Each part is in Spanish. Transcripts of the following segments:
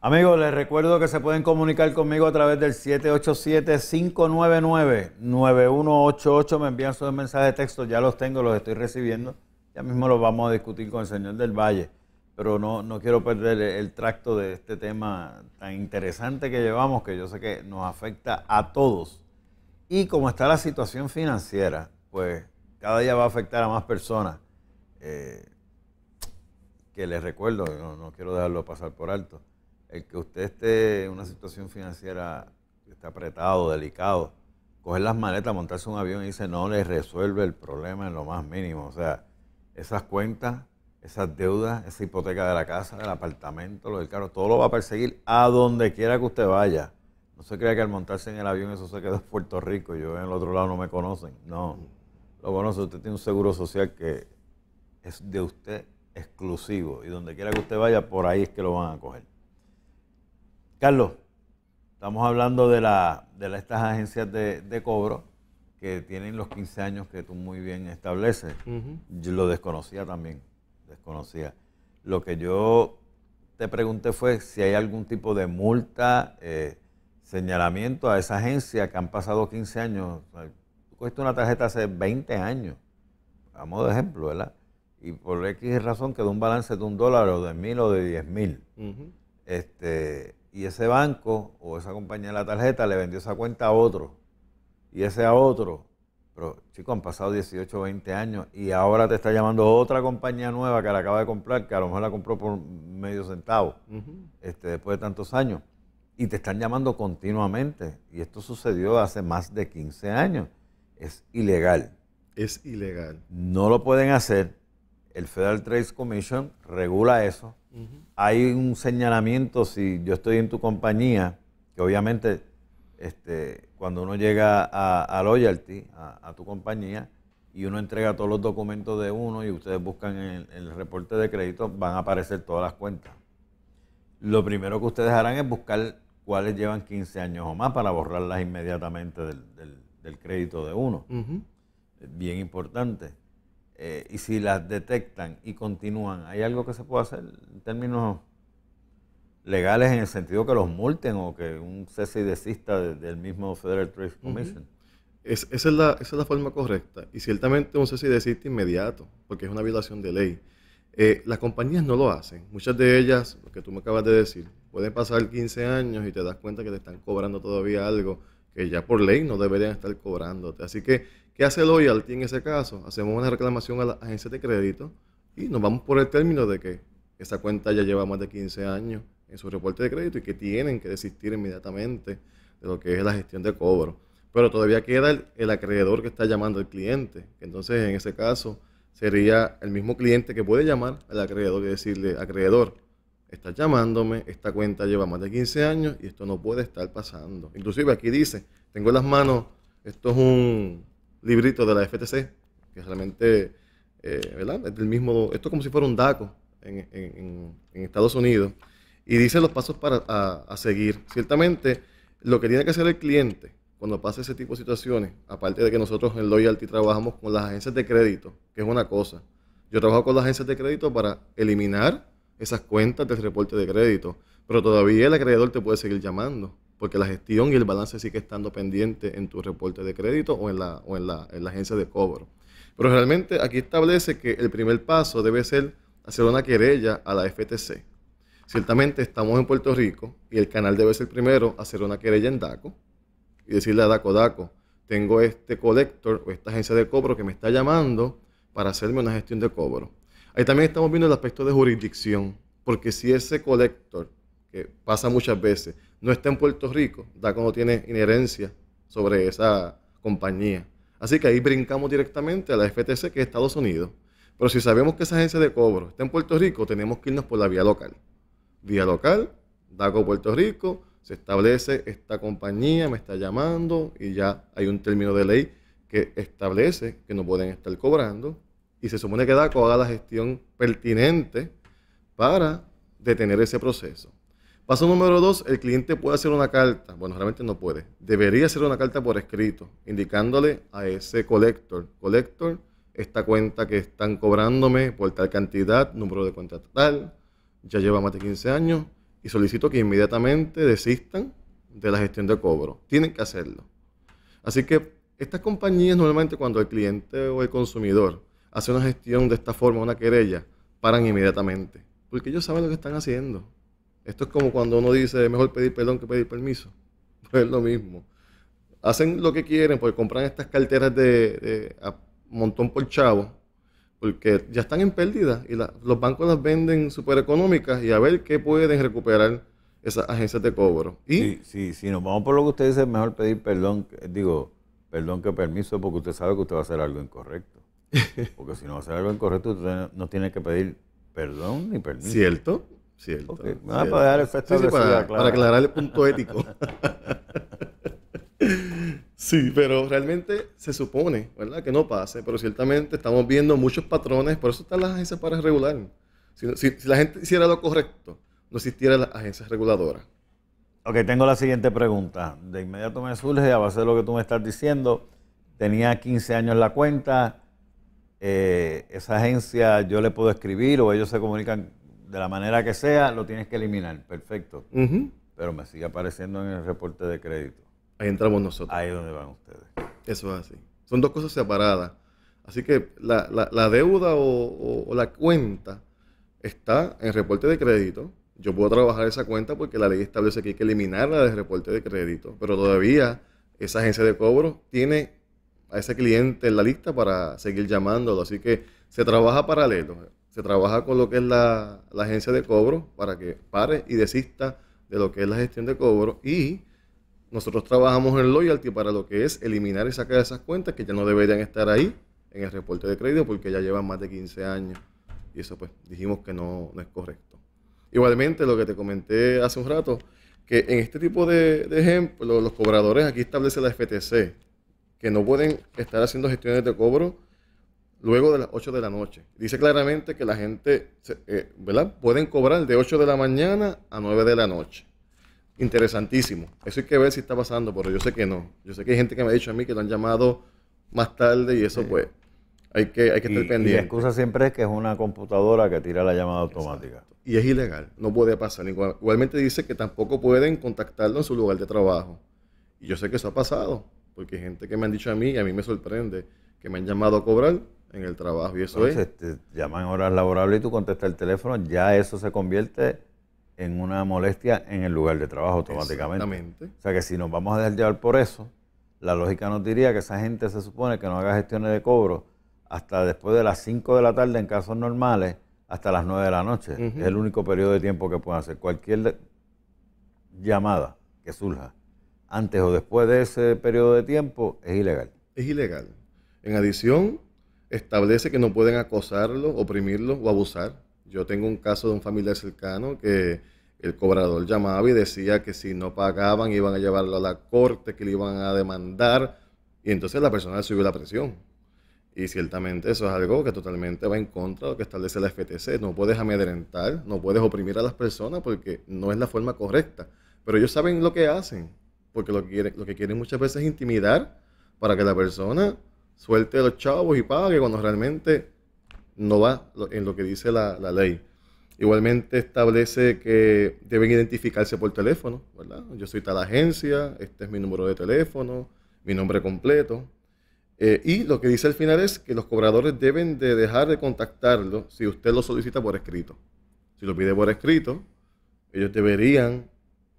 Amigos, les recuerdo que se pueden comunicar conmigo a través del 787-599-9188. Me envían sus mensajes de texto, ya los tengo, los estoy recibiendo. Ya mismo los vamos a discutir con el señor del Valle, pero no, no quiero perder el tracto de este tema tan interesante que llevamos, que yo sé que nos afecta a todos. Y como está la situación financiera, pues cada día va a afectar a más personas. Eh, que les recuerdo, no quiero dejarlo pasar por alto el que usted esté en una situación financiera que está apretado, delicado, coger las maletas, montarse un avión y dice no le resuelve el problema en lo más mínimo. O sea, esas cuentas, esas deudas, esa hipoteca de la casa, del apartamento, lo del carro, todo lo va a perseguir a donde quiera que usted vaya. No se crea que al montarse en el avión eso se queda en Puerto Rico, yo en el otro lado no me conocen. No, lo conoce, usted tiene un seguro social que es de usted exclusivo y donde quiera que usted vaya, por ahí es que lo van a coger. Carlos, estamos hablando de, la, estas agencias de, cobro que tienen los 15 años que tú muy bien estableces. Yo lo desconocía también, desconocía. Lo que yo te pregunté fue si hay algún tipo de multa, eh, señalamiento a esa agencia que han pasado 15 años. Tú una tarjeta hace 20 años, a modo de ejemplo, ¿verdad? Y por X razón quedó un balance de un dólar o de mil o de diez mil. Este, y ese banco o esa compañía de la tarjeta le vendió esa cuenta a otro y ese a otro. Pero chicos, han pasado 18, 20 años y ahora te está llamando otra compañía nueva que la acaba de comprar, que a lo mejor la compró por medio centavo este, después de tantos años. Y te están llamando continuamente. Y esto sucedió hace más de 15 años. Es ilegal. Es ilegal. No lo pueden hacer. El Federal Trade Commission regula eso hay un señalamiento, si yo estoy en tu compañía, que obviamente este, cuando uno llega a, Loyalty, a, tu compañía, y uno entrega todos los documentos de uno y ustedes buscan el, el reporte de crédito, van a aparecer todas las cuentas. Lo primero que ustedes harán es buscar cuáles llevan 15 años o más para borrarlas inmediatamente del, crédito de uno. Bien importante. Eh, y si las detectan y continúan, ¿hay algo que se puede hacer en términos legales en el sentido que los multen o que un cese y desista del mismo Federal Trade Commission? es, esa, es la, forma correcta y ciertamente un cese y desista inmediato porque es una violación de ley. Eh, las compañías no lo hacen. Muchas de ellas, porque que tú me acabas de decir, pueden pasar 15 años y te das cuenta que te están cobrando todavía algo que ya por ley no deberían estar cobrándote. Así que ¿Qué hace Loyalty en ese caso? Hacemos una reclamación a la agencia de crédito y nos vamos por el término de que esa cuenta ya lleva más de 15 años en su reporte de crédito y que tienen que desistir inmediatamente de lo que es la gestión de cobro. Pero todavía queda el, acreedor que está llamando al cliente. Entonces, en ese caso, sería el mismo cliente que puede llamar al acreedor y decirle, acreedor, estás llamándome, esta cuenta lleva más de 15 años y esto no puede estar pasando. Inclusive aquí dice, tengo las manos, esto es un, librito de la FTC, que realmente, eh, ¿verdad? Es del mismo, esto es como si fuera un DACO en, Estados Unidos, y dice los pasos para seguir. Ciertamente, lo que tiene que hacer el cliente cuando pasa ese tipo de situaciones, aparte de que nosotros en Loyalty trabajamos con las agencias de crédito, que es una cosa. Yo trabajo con las agencias de crédito para eliminar esas cuentas del reporte de crédito, pero todavía el acreedor te puede seguir llamando porque la gestión y el balance sigue estando pendiente en tu reporte de crédito o en la, en la, agencia de cobro. Pero realmente aquí establece que el primer paso debe ser hacer una querella a la FTC. Ciertamente estamos en Puerto Rico y el canal debe ser primero hacer una querella en DACO y decirle a DACO, DACO, tengo este colector o esta agencia de cobro que me está llamando para hacerme una gestión de cobro. Ahí también estamos viendo el aspecto de jurisdicción, porque si ese collector que pasa muchas veces, no está en Puerto Rico, DACO no tiene inherencia sobre esa compañía. Así que ahí brincamos directamente a la FTC, que es Estados Unidos. Pero si sabemos que esa agencia de cobro está en Puerto Rico, tenemos que irnos por la vía local. Vía local, DACO Puerto Rico, se establece esta compañía, me está llamando y ya hay un término de ley que establece que no pueden estar cobrando y se supone que DACO haga la gestión pertinente para detener ese proceso. Paso número dos, el cliente puede hacer una carta, bueno, realmente no puede, debería hacer una carta por escrito, indicándole a ese collector, collector, esta cuenta que están cobrándome por tal cantidad, número de cuenta tal, ya lleva más de 15 años, y solicito que inmediatamente desistan de la gestión de cobro. Tienen que hacerlo. Así que estas compañías normalmente cuando el cliente o el consumidor hace una gestión de esta forma, una querella, paran inmediatamente, porque ellos saben lo que están haciendo. Esto es como cuando uno dice, es mejor pedir perdón que pedir permiso. es lo mismo. Hacen lo que quieren, porque compran estas carteras de, montón por chavo, porque ya están en pérdida y los bancos las venden súper económicas y a ver qué pueden recuperar esas agencias de cobro. Y sí, sí, nos vamos por lo que usted dice, es mejor pedir perdón, eh, digo, perdón que permiso, porque usted sabe que usted va a hacer algo incorrecto. Porque si no va a hacer algo incorrecto, usted no tiene que pedir perdón ni permiso. ¿Cierto? para aclarar el punto ético. sí, pero realmente se supone, ¿verdad? Que no pase, pero ciertamente estamos viendo muchos patrones, por eso están las agencias para regular. Si, la gente hiciera lo correcto, no existiera las agencias reguladoras. Ok, tengo la siguiente pregunta. De inmediato me surge, a base de lo que tú me estás diciendo, tenía 15 años la cuenta, eh, esa agencia yo le puedo escribir o ellos se comunican de la manera que sea, lo tienes que eliminar. Perfecto. Pero me sigue apareciendo en el reporte de crédito. Ahí entramos nosotros. Ahí es donde van ustedes. Eso es así. Son dos cosas separadas. Así que la, deuda o, o, la cuenta está en reporte de crédito. Yo puedo trabajar esa cuenta porque la ley establece que hay que eliminarla del reporte de crédito, pero todavía esa agencia de cobro tiene a ese cliente en la lista para seguir llamándolo. Así que se trabaja paralelo se trabaja con lo que es la, agencia de cobro para que pare y desista de lo que es la gestión de cobro y nosotros trabajamos en loyalty para lo que es eliminar y sacar esas cuentas que ya no deberían estar ahí en el reporte de crédito porque ya llevan más de 15 años y eso pues dijimos que no, es correcto. Igualmente lo que te comenté hace un rato, que en este tipo de, de ejemplos los cobradores aquí establece la FTC, que no pueden estar haciendo gestiones de cobro luego de las 8 de la noche. Dice claramente que la gente, se, eh, ¿verdad? Pueden cobrar de 8 de la mañana a 9 de la noche. Interesantísimo. Eso hay que ver si está pasando, pero yo sé que no. Yo sé que hay gente que me ha dicho a mí que lo han llamado más tarde y eso pues hay que, hay que estar pendiente. la excusa siempre es que es una computadora que tira la llamada automática. Y es ilegal, no puede pasar. Igualmente dice que tampoco pueden contactarlo en su lugar de trabajo. Y yo sé que eso ha pasado, porque hay gente que me han dicho a mí, y a mí me sorprende, que me han llamado a cobrar en el trabajo. Y eso es. Te llaman horas laborables y tú contestas el teléfono, ya eso se convierte en una molestia en el lugar de trabajo automáticamente. Exactamente. O sea que si nos vamos a dejar llevar por eso, la lógica nos diría que esa gente se supone que no haga gestiones de cobro hasta después de las 5 de la tarde en casos normales hasta las 9 de la noche. Es el único periodo de tiempo que pueden hacer. Cualquier llamada que surja antes o después de ese periodo de tiempo es ilegal. Es ilegal. En adición, establece que no pueden acosarlo, oprimirlo o abusar. Yo tengo un caso de un familiar cercano que el cobrador llamaba y decía que si no pagaban iban a llevarlo a la corte, que le iban a demandar, y entonces la persona subió la presión. Y ciertamente eso es algo que totalmente va en contra de lo que establece la FTC. No puedes amedrentar, no puedes oprimir a las personas porque no es la forma correcta. Pero ellos saben lo que hacen, porque lo que quieren, lo que quieren muchas veces es intimidar para que la persona suelte a los chavos y pague cuando realmente no va en lo que dice la, ley. Igualmente establece que deben identificarse por teléfono, ¿verdad? Yo soy tal agencia, este es mi número de teléfono, mi nombre completo. Eh, y lo que dice al final es que los cobradores deben de dejar de contactarlo si usted lo solicita por escrito. Si lo pide por escrito, ellos deberían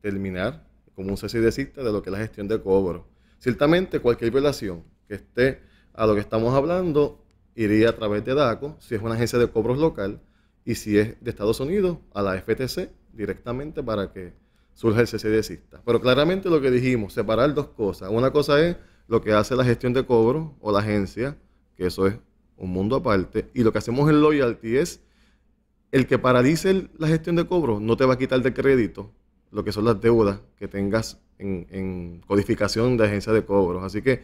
terminar como un cese de de lo que es la gestión de cobro. Ciertamente cualquier violación que esté a lo que estamos hablando iría a través de DACO, si es una agencia de cobros local, y si es de Estados Unidos, a la FTC directamente para que surja el CCDCista. Pero claramente lo que dijimos, separar dos cosas. Una cosa es lo que hace la gestión de cobro o la agencia, que eso es un mundo aparte, y lo que hacemos en loyalty es el que paralice la gestión de cobro no te va a quitar de crédito lo que son las deudas que tengas en, en codificación de agencia de cobros. Así que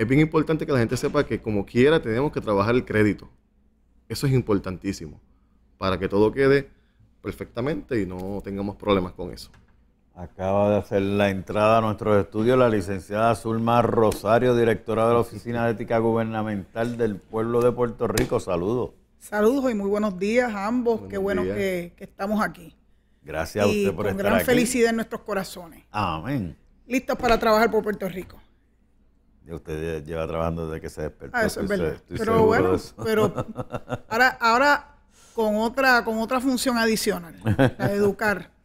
es bien importante que la gente sepa que como quiera tenemos que trabajar el crédito. Eso es importantísimo para que todo quede perfectamente y no tengamos problemas con eso. Acaba de hacer la entrada a nuestro estudio la licenciada Zulma Rosario, directora de la Oficina de Ética Gubernamental del Pueblo de Puerto Rico. Saludos. Saludos y muy buenos días a ambos. Qué bueno que, estamos aquí. Gracias a usted por estar aquí. Con gran felicidad en nuestros corazones. Amén. Listos para trabajar por Puerto Rico. Usted lleva trabajando desde que se despertó. Ah, eso es verdad. pero bueno, ahora, ahora con otra, con otra función adicional, la educar.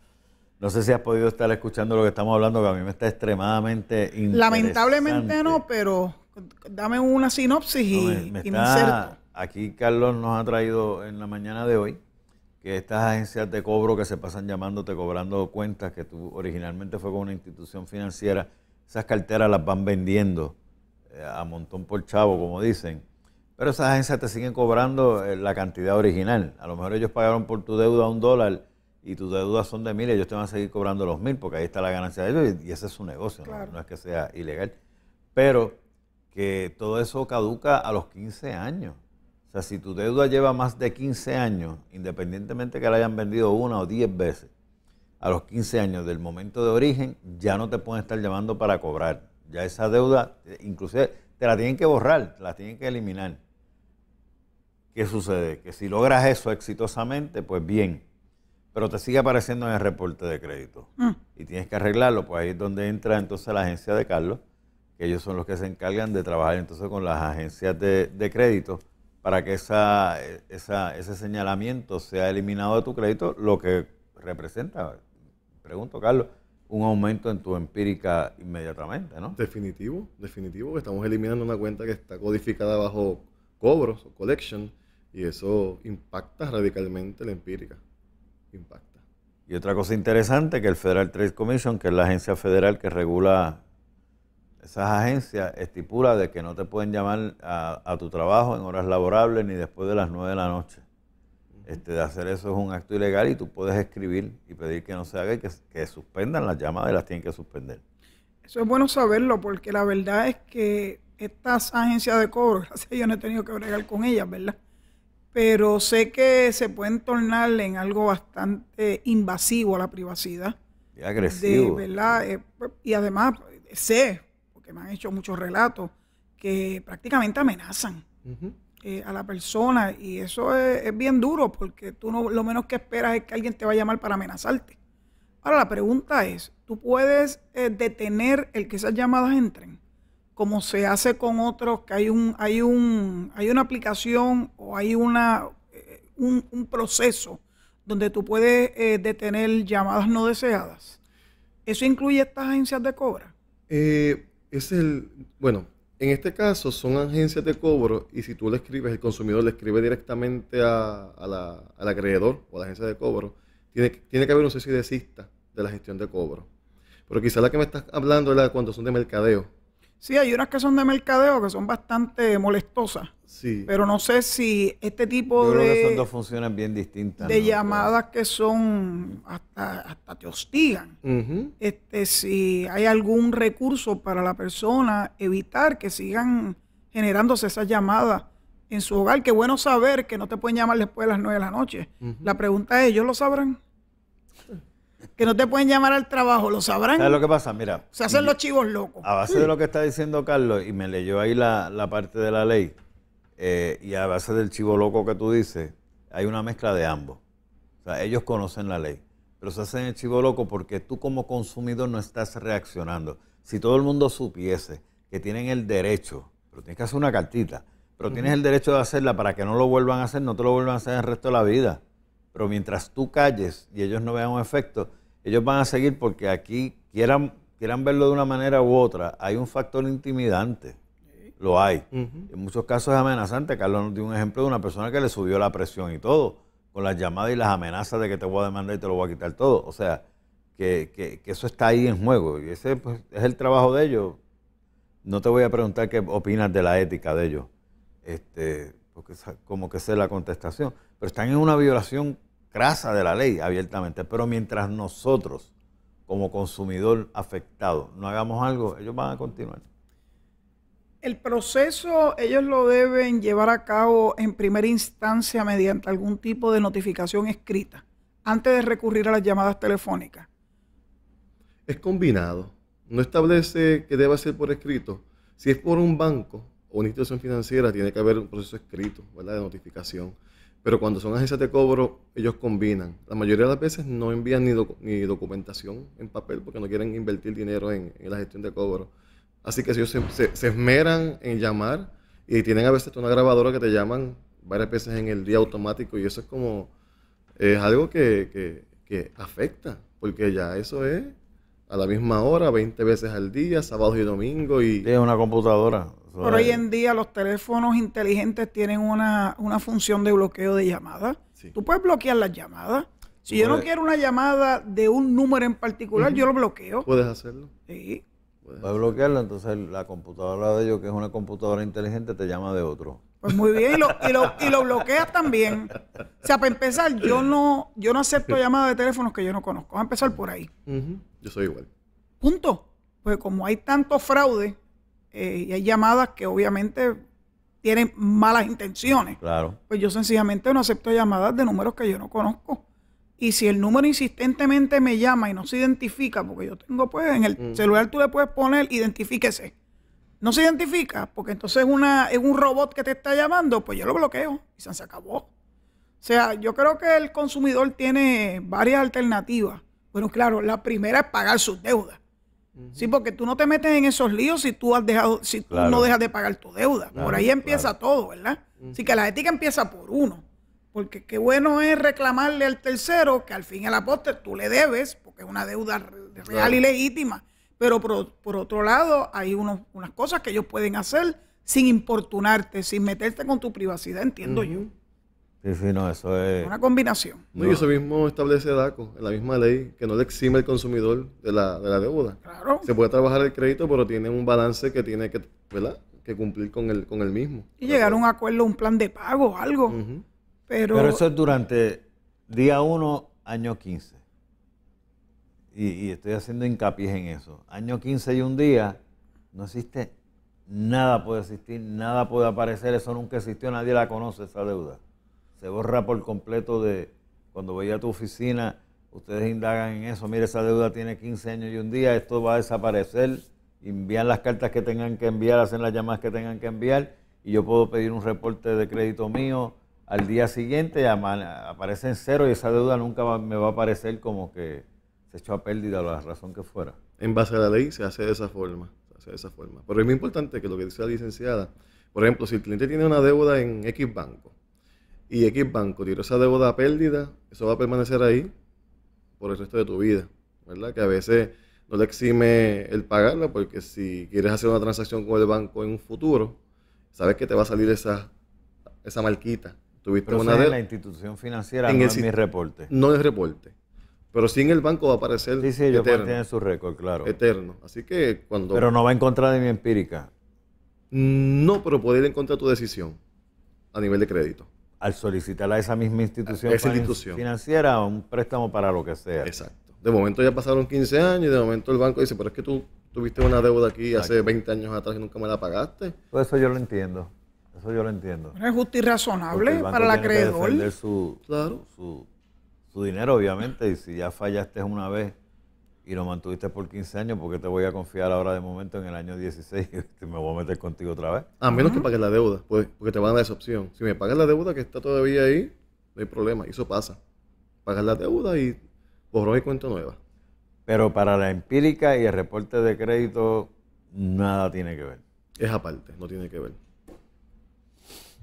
No sé si has podido estar escuchando lo que estamos hablando, que a mí me está extremadamente interesante. Lamentablemente no, pero dame una sinopsis y, me, Aquí Carlos nos ha traído en la mañana de hoy que estas agencias de cobro que se pasan llamándote, cobrando cuentas, que tú originalmente fue con una institución financiera, esas carteras las van vendiendo a montón por chavo, como dicen. Pero esas agencias te siguen cobrando eh, la cantidad original. A lo mejor ellos pagaron por tu deuda un dólar y tus deudas son de mil, ellos te van a seguir cobrando los mil porque ahí está la ganancia de ellos y ese es su negocio, ¿no? es que sea ilegal. Pero que todo eso caduca a los 15 años. O sea, si tu deuda lleva más de 15 años, independientemente que la hayan vendido una o diez veces, a los 15 años del momento de origen ya no te pueden estar llamando para cobrar. Ya esa deuda, eh, inclusive, te la tienen que borrar, te la tienen que eliminar. ¿Qué sucede? Que si logras eso exitosamente, pues bien, pero te sigue apareciendo en el reporte de crédito mm. y tienes que arreglarlo, pues ahí es donde entra entonces la agencia de Carlos, que ellos son los que se encargan de trabajar entonces con las agencias de, de crédito para que esa, e, esa, ese señalamiento sea eliminado de tu crédito, lo que representa, pregunto Carlos, un aumento en tu empírica inmediatamente, ¿no? Definitivo, definitivo. Estamos eliminando una cuenta que está codificada bajo cobros o collection y eso impacta radicalmente la empírica. Impacta. Y otra cosa interesante que el Federal Trade Commission, que es la agencia federal que regula esas agencias, estipula de que no te pueden llamar a, a tu trabajo en horas laborables ni después de las 9 de la noche. Este, de hacer eso es un acto ilegal y tú puedes escribir y pedir que no se haga y que, suspendan las llamadas y las tienen que suspender. Eso es bueno saberlo porque la verdad es que estas agencias de cobro, yo no he tenido que bregar con ellas, ¿verdad? Pero sé que se pueden tornar en algo bastante invasivo a la privacidad. Y agresivo. ¿verdad? Eh, pues, y además sé, porque me han hecho muchos relatos, que prácticamente amenazan. Eh, a la persona y eso es, bien duro porque tú no, lo menos que esperas es que alguien te va a llamar para amenazarte. Ahora la pregunta es, ¿tú puedes eh, detener el que esas llamadas entren? Como se hace con otros, que hay, un, hay, un, hay una aplicación o hay una, eh, un, un, proceso donde tú puedes detener llamadas no deseadas. ¿Eso incluye estas agencias de cobra? es el, bueno, en este caso son agencias de cobro y si tú le escribes, el consumidor le escribe directamente a, la, al acreedor o a la agencia de cobro, tiene, tiene que haber un sé si de la gestión de cobro. Pero quizá la que me estás hablando es la cuando son de mercadeo. Sí, hay unas que son de mercadeo que son bastante molestosas. Sí. Pero no sé si este tipo de... dos funciones bien distintas. De llamadas que son hasta te hostigan. este, si hay algún recurso para la persona, evitar que sigan generándose esas llamadas en su hogar. Qué bueno saber que no te pueden llamar después de las 9 de la noche. La pregunta es, ¿ellos lo sabrán? Que no te pueden llamar al trabajo, ¿lo sabrán? lo que pasa? Mira. Se hacen los chivos locos. A base de lo que está diciendo Carlos, y me leyó ahí la, parte de la ley, eh, y a base del chivo loco que tú dices, hay una mezcla de ambos. O sea, ellos conocen la ley pero se hacen el chivo loco porque tú como consumidor no estás reaccionando. Si todo el mundo supiese que tienen el derecho, pero tienes que hacer una cartita, pero tienes el derecho de hacerla para que no lo vuelvan a hacer, no te lo vuelvan a hacer el resto de la vida. Pero mientras tú calles y ellos no vean un efecto, ellos van a seguir porque aquí quieran, quieran verlo de una manera u otra, hay un factor intimidante. Lo hay. En muchos casos es amenazante. Carlos nos dio un ejemplo de una persona que le subió la presión y todo con las llamadas y las amenazas de que te voy a demandar y te lo voy a quitar todo. O sea, que, que, eso está ahí en juego. Y ese pues, es el trabajo de ellos. No te voy a preguntar qué opinas de la ética de ellos, este, porque como que sea la contestación. Pero están en una violación crasa de la ley abiertamente. Pero mientras nosotros, como consumidor afectado, no hagamos algo, ellos van a continuar. El proceso ellos lo deben llevar a cabo en primera instancia mediante algún tipo de notificación escrita, antes de recurrir a las llamadas telefónicas. Es combinado. No establece que deba ser por escrito. Si es por un banco o una institución financiera, tiene que haber un proceso escrito, ¿verdad? De notificación. Pero cuando son agencias de cobro, ellos combinan. La mayoría de las veces no envían ni, documentación en papel porque no quieren invertir dinero en la gestión de cobro Así que ellos se, esmeran en llamar y tienen a veces una grabadora que te llaman varias veces en el día automático y eso es como, es algo que, afecta, porque ya eso es a la misma hora, 20 veces al día, sábado y domingo Y... una computadora. Por hoy en día los teléfonos inteligentes tienen una, función de bloqueo de llamadas. Tú puedes bloquear las llamadas. Si yo no quiero una llamada de un número en particular, yo lo bloqueo. Puedes hacerlo. Sí a bloquearlo, entonces la computadora de ellos, que es una computadora inteligente, te llama de otro. Pues muy bien, y lo, y bloqueas también. O sea, para empezar, yo no, yo no acepto llamadas de teléfonos que yo no conozco. Vamos a empezar por ahí. Yo soy igual. Punto. Pues como hay tanto fraude eh, y hay llamadas que obviamente tienen malas intenciones, claro. pues yo sencillamente no acepto llamadas de números que yo no conozco. Y si el número insistentemente me llama y no se identifica, porque yo tengo pues en el mm. celular tú le puedes poner identifíquese. No se identifica, porque entonces una, es un robot que te está llamando, pues yo lo bloqueo y se acabó. O sea, yo creo que el consumidor tiene varias alternativas. Bueno, claro, la primera es pagar sus deudas. Sí, porque tú no te metes en esos líos si tú has dejado, si tú no dejas de pagar tu deuda. por ahí empieza todo, ¿verdad? Así que la ética empieza por uno. Porque qué bueno es reclamarle al tercero que al fin el apóstol tú le debes, porque es una deuda real y legítima. Pero por, otro lado, hay unos, unas cosas que ellos pueden hacer sin importunarte, sin meterte con tu privacidad, entiendo yo. Sí, sí, no, eso es. Una combinación. No, y eso mismo establece DACO, en la misma ley, que no le exime al consumidor de la, deuda. Claro. Se puede trabajar el crédito, pero tiene un balance que tiene que, que cumplir con el, con el mismo. Y llegar a un acuerdo, un plan de pago, algo. Pero, eso es durante día 1, año 15. Y, y, estoy haciendo hincapié en eso. Año 15 y un día no existe, nada puede existir, nada puede aparecer, eso nunca existió, nadie la conoce esa deuda. Se borra por completo de cuando voy a tu oficina, ustedes indagan en eso, mire, esa deuda tiene 15 años y un día, esto va a desaparecer, envían las cartas que tengan que enviar, hacen las llamadas que tengan que enviar, y yo puedo pedir un reporte de crédito mío, al día siguiente aparece en cero y esa deuda nunca me va a aparecer como que se echó a pérdida la razón que fuera. En base a la ley se hace de esa forma, se esa forma. Pero es muy importante que lo que dice la licenciada, por ejemplo, si el cliente tiene una deuda en X banco y X banco tiró esa deuda a pérdida, eso va a permanecer ahí por el resto de tu vida, ¿verdad? Que a veces no le exime el pagarla porque si quieres hacer una transacción con el banco en un futuro, sabes que te va a salir esa, esa marquita Tuviste Pero una es en la institución financiera, en el, mi reporte. No es reporte. Pero sí en el banco va a aparecer Sí, sí, su récord, claro. Eterno. Así que cuando... Pero no va en contra de mi empírica. No, pero puede ir en contra de tu decisión a nivel de crédito. Al solicitar a esa misma institución, financiera un préstamo para lo que sea. Exacto. De momento ya pasaron 15 años y de momento el banco dice, pero es que tú tuviste una deuda aquí hace 20 años atrás y nunca me la pagaste. Por pues eso yo lo entiendo yo lo entiendo. es justo y razonable para el acreedor. su, su, dinero, obviamente, y si ya fallaste una vez y lo mantuviste por 15 años, porque te voy a confiar ahora de momento en el año 16 y este, me voy a meter contigo otra vez? A menos que pagues la deuda, pues, porque te van a dar esa opción. Si me pagas la deuda que está todavía ahí, no hay problema, eso pasa. Pagas la deuda y borró y cuenta nueva. Pero para la empírica y el reporte de crédito, nada tiene que ver. Es aparte, no tiene que ver.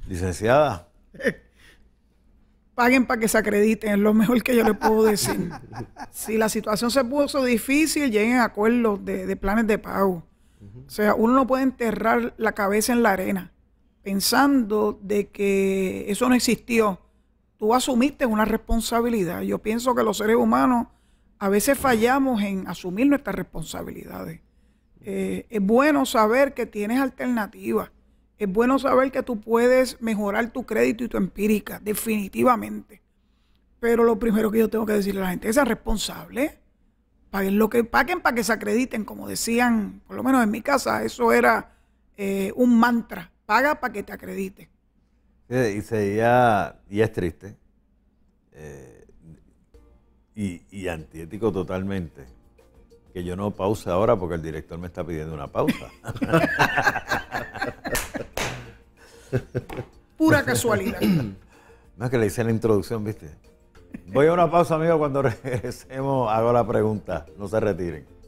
Licenciada. Paguen para que se acrediten, es lo mejor que yo le puedo decir. si la situación se puso difícil, lleguen a acuerdos de, planes de pago. O sea, uno no puede enterrar la cabeza en la arena pensando de que eso no existió. Tú asumiste una responsabilidad. Yo pienso que los seres humanos a veces fallamos en asumir nuestras responsabilidades. Eh, es bueno saber que tienes alternativas es bueno saber que tú puedes mejorar tu crédito y tu empírica, definitivamente. Pero lo primero que yo tengo que decirle a la gente es responsable. Paguen lo que paguen para que se acrediten, como decían, por lo menos en mi casa, eso era eh, un mantra. Paga para que te acredite. y y es triste, eh, y, y antiético totalmente, que yo no pause ahora porque el director me está pidiendo una pausa. Pura casualidad. Más que le hice la introducción, ¿viste? Voy a una pausa, amigo. Cuando regresemos, hago la pregunta. No se retiren.